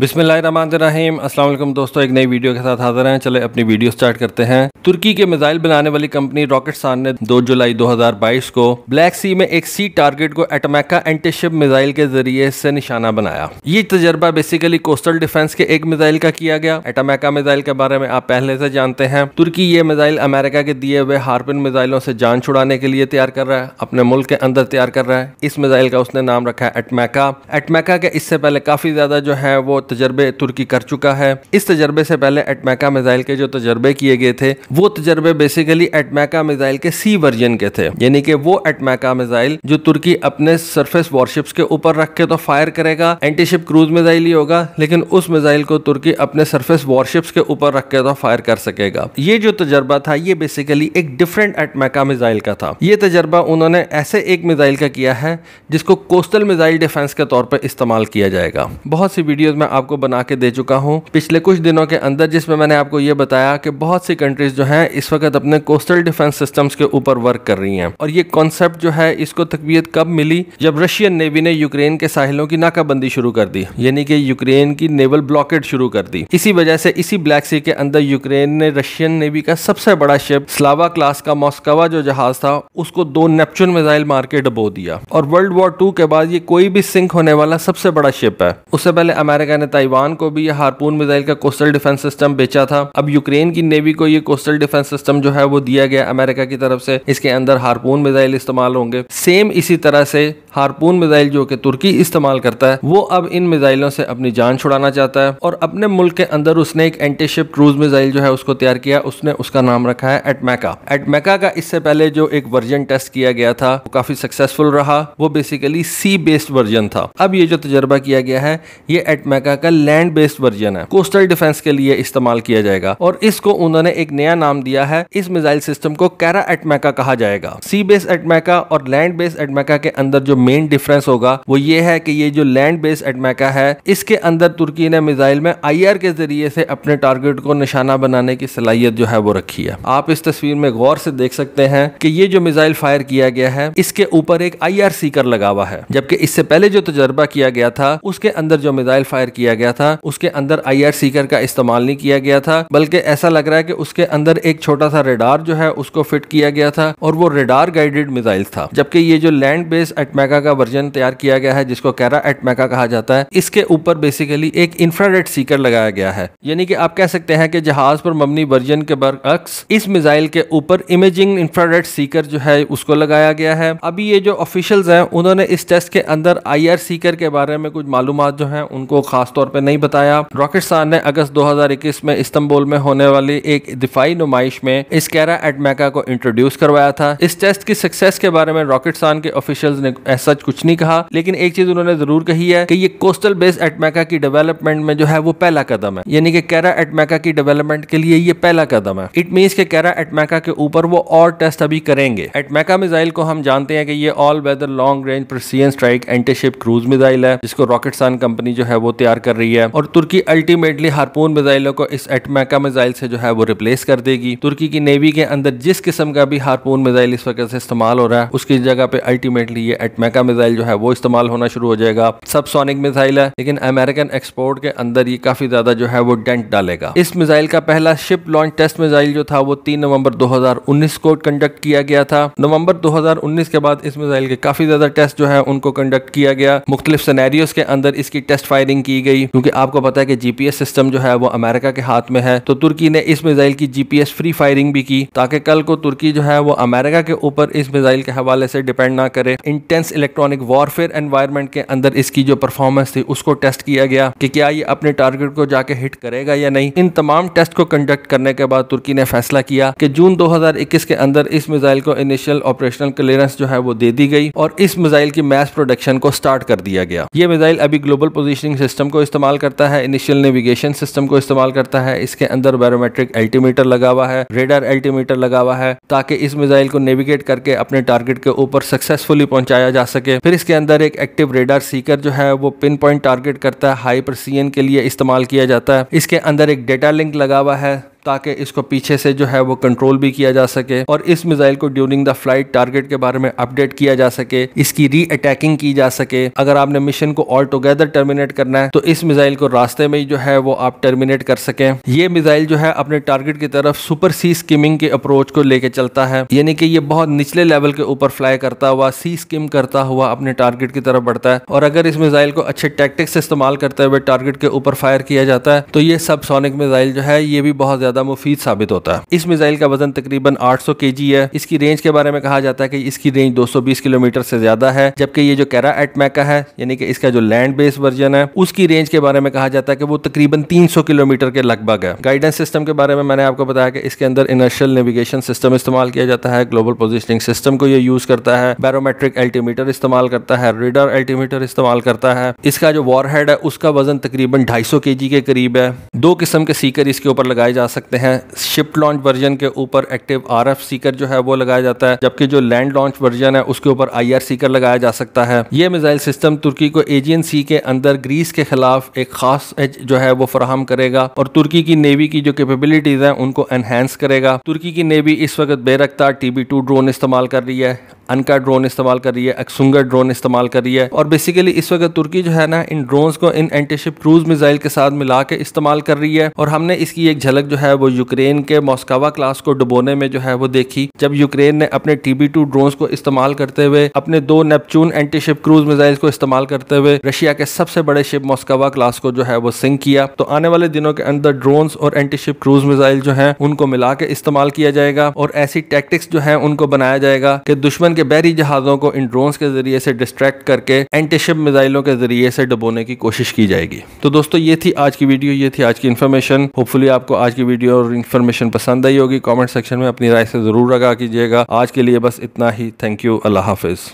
बिस्मिल्लाहिर्रहमानिर्रहीम अस्सलाम वालेकुम दोस्तों एक नई वीडियो के साथ हाजिर हैं चले अपनी वीडियो स्टार्ट करते हैं तुर्की के मिसाइल बनाने वाली कंपनी सान ने 2 जुलाई 2022 को ब्लैक सी में एक सी टारगेट को एटमैका एंटीशिप मिसाइल के जरिए से निशाना बनाया ये तजर्बा बेसिकली कोस्टल डिफेंस के एक मिसाइल का किया गया एटमैका मिसाइल के बारे में आप पहले से जानते हैं तुर्की ये मिसाइल अमेरिका के दिए हुए हार्पिन मिसाइलों से जान छुड़ाने के लिए तैयार कर रहा है अपने मुल्क के अंदर तैयार कर रहा है इस मिसाइल का उसने नाम रखा है एटमैका एटमैका के इससे पहले काफी ज्यादा जो है वो तजर्बे तुर्की कर चुका है इस तजर्बे से पहले एटमैका मिजाइल के जो तजर्बे किए गए थे वो तजर्बे बेसिकली एटमैका मिजाइल के सी वर्जन के थे यानी कि वो एटमैका मिजाइल जो तुर्की अपने सरफेस वॉरशिप्स के ऊपर रख के तो फायर करेगा एंटीशिप क्रूज मिजाइल ही होगा लेकिन उस मिजाइल को तुर्की अपने सरफेस वॉरशिप्स के ऊपर रख के तो फायर कर सकेगा ये जो तजर्बा था ये बेसिकली एक डिफरेंट एटमैका मिजाइल का था ये तजर्बा उन्होंने ऐसे एक मिजाइल का किया है जिसको कोस्टल मिजाइल डिफेंस के तौर पर इस्तेमाल किया जाएगा बहुत सी वीडियोज में आपको बना के दे चुका हूँ पिछले कुछ दिनों के अंदर जिसमें मैंने आपको ये बताया कि बहुत सी कंट्रीज जो हैं इस वक्त अपने कोस्टल डिफेंस सिस्टम्स के ऊपर वर्क कर रही हैं और ये कॉन्सेप्ट जो है इसको तकबीयत कब मिली जब रशियन नेवी ने यूक्रेन के साहिलों की नाकाबंदी शुरू कर दी यानी कि यूक्रेन की नेवल ब्लॉकेट शुरू कर दी इसी वजह से इसी ब्लैक सी के अंदर यूक्रेन ने रशियन नेवी का सबसे बड़ा शिप स्लावा क्लास का मॉस्कवा जो जहाज था उसको दो नेपचून मिसाइल मार के डबो दिया और वर्ल्ड वॉर टू के बाद ये कोई भी सिंक होने वाला सबसे बड़ा शिप है उससे पहले अमेरिका ने ने ताइवान को भी यह हारपून मिसाइल का कोस्टल डिफेंस सिस्टम बेचा था अब यूक्रेन की नेवी को ये कोस्टल डिफेंस सिस्टम जो है वो दिया गया अमेरिका की तरफ से इसके अंदर हारपून मिसाइल इस्तेमाल होंगे सेम इसी तरह से हारपून मिसाइल जो कि तुर्की इस्तेमाल करता है वो अब इन मिसाइलों से अपनी जान छुड़ाना चाहता है और अपने मुल्क के अंदर उसने एक एंटीशिप क्रूज मिसाइल जो है उसको तैयार किया उसने उसका नाम रखा है एटमेका एटमेका का इससे पहले जो एक वर्जन टेस्ट किया गया था वो काफी सक्सेसफुल रहा वो बेसिकली सी बेस्ड वर्जन था अब ये जो तजर्बा किया गया है ये एटमेका का लैंड बेस्ड वर्जन है कोस्टल डिफेंस के लिए इस्तेमाल किया जाएगा और इसको उन्होंने एक नया नाम दिया है इस मिसाइल सिस्टम को कैरा एटमेका कहा जाएगा सी बेस एटमेका और लैंड बेस एटमेका के अंदर जो मेन डिफरेंस होगा वो ये है कि ये जो लैंड बेस एटमैका है इसके अंदर तुर्की ने मिसाइल में आई के जरिए से अपने टारगेट को निशाना बनाने की सलाहियत जो है वो रखी है आप इस तस्वीर में गौर से देख सकते हैं कि ये जो मिसाइल फायर किया गया है इसके ऊपर एक आई आर सीकर लगा हुआ है जबकि इससे पहले जो तजर्बा किया गया था उसके अंदर जो मिजाइल फायर किया गया था उसके अंदर आई आर सीकर का इस्तेमाल नहीं किया गया था बल्कि ऐसा लग रहा है कि उसके अंदर एक छोटा सा रेडार जो है उसको फिट किया गया था और वो रेडार गाइडेड मिजाइल था जबकि ये जो लैंड बेस एटमेगा मेका का वर्जन तैयार किया गया है जिसको कैरा एट मेका कहा जाता है इसके ऊपर बेसिकली एक इंफ्रारेड सीकर लगाया गया है यानी कि आप कह सकते हैं कि जहाज पर मबनी वर्जन के बरअक्स इस मिसाइल के ऊपर इमेजिंग इंफ्रारेड सीकर जो है उसको लगाया गया है अभी ये जो ऑफिशियल्स हैं उन्होंने इस टेस्ट के अंदर आई सीकर के बारे में कुछ मालूम जो है उनको खास तौर पर नहीं बताया रॉकेट रॉकेटसान ने अगस्त दो में इस्तंबुल में होने वाली एक दिफाई नुमाइश में इस कैरा एटमेका को इंट्रोड्यूस करवाया था इस टेस्ट की सक्सेस के बारे में रॉकेट सान के ऑफिशियल्स ने सच कुछ नहीं कहा लेकिन एक चीज उन्होंने जरूर कही है कि ये कोस्टल बेस एटमेका की डेवलपमेंट में जो है वो पहला कदम है यानी कि कैरा एटमेका की डेवलपमेंट के लिए ये पहला कदम है इट मीन के कैरा एटमेका के ऊपर वो और टेस्ट अभी करेंगे एटमेका मिसाइल को हम जानते हैं कि ये all weather long range precision strike antiship cruise missile है जिसको रॉकेट रॉकेटसान कंपनी जो है वो तैयार कर रही है और तुर्की अल्टीमेटली हारपोन मिसाइलों को इस एटमेका मिसाइल से जो है वो रिप्लेस कर देगी तुर्की की नेवी के अंदर जिस किस्म का भी हारपोन मिसाइल इस वक्त से इस्तेमाल हो रहा है उसकी जगह पे अल्टीमेटली ये एटमेका मेका मिसाइल जो है वो इस्तेमाल होना शुरू हो जाएगा सब सोनिक मिसाइल है लेकिन अमेरिकन एक्सपोर्ट के अंदर ये काफी ज्यादा जो है वो डेंट डालेगा इस मिसाइल का पहला शिप लॉन्च टेस्ट मिसाइल जो था वो तीन नवम्बर दो को कंडक्ट किया गया था नवम्बर दो के बाद इस मिसाइल के काफी ज्यादा टेस्ट जो है उनको कंडक्ट किया गया मुख्तलिफ सिनेरियोस के अंदर इसकी टेस्ट फायरिंग की गई क्योंकि आपको पता है कि जीपीएस सिस्टम जो है वो अमेरिका के हाथ में है तो तुर्की ने इस मिसाइल की जीपीएस फ्री फायरिंग भी की ताकि कल को तुर्की जो है वो अमेरिका के ऊपर इस मिसाइल के हवाले से डिपेंड ना करे इंटेंस इलेक्ट्रॉनिक वॉरफेयर एनवायरमेंट के अंदर इसकी जो परफॉर्मेंस थी उसको टेस्ट किया गया कि क्या ये अपने टारगेट को जाके हिट करेगा या नहीं इन तमाम टेस्ट को कंडक्ट करने के बाद तुर्की ने फैसला किया कि जून 2021 के अंदर इस मिसाइल को इनिशियल ऑपरेशनल क्लियरेंस जो है वो दे दी गई और इस मिसाइल की मैस प्रोडक्शन को स्टार्ट कर दिया गया ये मिसाइल अभी ग्लोबल पोजिशनिंग सिस्टम को इस्तेमाल करता है इनिशियल नेविगेशन सिस्टम को इस्तेमाल करता है इसके अंदर बैरोमेट्रिक अल्टीमीटर लगा हुआ है रेडर अल्टीमीटर लगा हुआ है ताकि इस मिसाइल को नेविगेट करके अपने टारगेट के ऊपर सक्सेसफुली पहुंचाया जा सके फिर इसके अंदर एक एक्टिव रेडार सीकर जो है वो पिन पॉइंट टारगेट करता है हाइपर के लिए इस्तेमाल किया जाता है इसके अंदर एक डेटा लिंक लगा हुआ है ताकि इसको पीछे से जो है वो कंट्रोल भी किया जा सके और इस मिज़ाइल को ड्यूरिंग द फ्लाइट टारगेट के बारे में अपडेट किया जा सके इसकी री अटैकिंग की जा सके अगर आपने मिशन को ऑल टुगेदर टर्मिनेट करना है तो इस मिज़ाइल को रास्ते में ही जो है वो आप टर्मिनेट कर सकें ये मिज़ाइल जो है अपने टारगेट की तरफ सुपर सी स्किमिंग के अप्रोच को लेके चलता है यानी कि ये बहुत निचले लेवल के ऊपर फ्लाई करता हुआ सी स्किम करता हुआ अपने टारगेट की तरफ बढ़ता है और अगर इस मिज़ाइल को अच्छे टैक्टिक्स से इस्तेमाल करते हुए टारगेट के ऊपर फायर किया जाता है तो ये सब सोनिक जो है ये भी बहुत ज़्यादा ज्यादा मुफीद साबित होता है इस मिसाइल का वजन तकरीबन 800 केजी है इसकी रेंज के बारे में कहा जाता है कि इसकी रेंज 220 किलोमीटर से ज्यादा है जबकि ये जो कैरा एटमैका है यानी कि इसका जो लैंड बेस वर्जन है उसकी रेंज के बारे में कहा जाता है कि वो तकरीबन 300 किलोमीटर के लगभग है गाइडेंस सिस्टम के बारे में मैंने आपको बताया कि इसके अंदर इनर्शियल नेविगेशन सिस्टम इस्तेमाल किया जाता है ग्लोबल पोजिशनिंग सिस्टम को यह यूज करता है बैरोमेट्रिक एल्टीमीटर इस्तेमाल करता है रेडर एल्टीमीटर इस्तेमाल करता है इसका जो वॉरहेड है उसका वजन तकरीबन ढाई सौ के के करीब है दो किस्म के सीकर इसके ऊपर लगाए जा सकते सकते हैं शिप लॉन्च वर्जन के ऊपर एक्टिव आर एफ सीकर जो है वो लगाया जाता है जबकि जो लैंड लॉन्च वर्जन है उसके ऊपर आई आर सीकर लगाया जा सकता है ये मिसाइल सिस्टम तुर्की को एजियन सी के अंदर ग्रीस के खिलाफ एक खास एज जो है वो फराहम करेगा और तुर्की की नेवी की जो कैपेबिलिटीज हैं उनको एनहेंस करेगा तुर्की की नेवी इस वक्त बेरख्ता टीबी टू ड्रोन इस्तेमाल कर रही है अनका ड्रोन इस्तेमाल कर रही है अक्सुंगर ड्रोन इस्तेमाल कर रही है और बेसिकली इस वक्त तुर्की जो है ना इन ड्रोन को इन एंटीशिप क्रूज मिसाइल के साथ मिला के इस्तेमाल कर रही है और हमने इसकी एक झलक जो है वो यूक्रेन के मॉस्कावा क्लास को डुबोने में जो है वो देखी जब यूक्रेन ने अपने टीबी टू ड्रोन को इस्तेमाल करते हुए अपने दो नेपचून एंटीशिप क्रूज मिसाइल को इस्तेमाल करते हुए रशिया के सबसे बड़े शिप मॉस्कावा क्लास को जो है वो सिंक किया तो आने वाले दिनों के अंदर ड्रोन और एंटीशिप क्रूज मिसाइल जो है उनको मिला के इस्तेमाल किया जाएगा और ऐसी टेक्टिक्स जो है उनको बनाया जाएगा कि दुश्मन के बहरी जहाज़ों को इन ड्रोन के ज़रिए से डिस्ट्रैक्ट करके एंटीशिप मिज़ाइलों के ज़रिए से डबोने की कोशिश की जाएगी तो दोस्तों ये थी आज की वीडियो ये थी आज की इन्फॉर्मेशन होपफुली आपको आज की वीडियो और इन्फॉर्मेशन पसंद आई होगी कॉमेंट सेक्शन में अपनी राय से ज़रूर आगा कीजिएगा आज के लिए बस इतना ही थैंक यू अल्लाह हाफिज़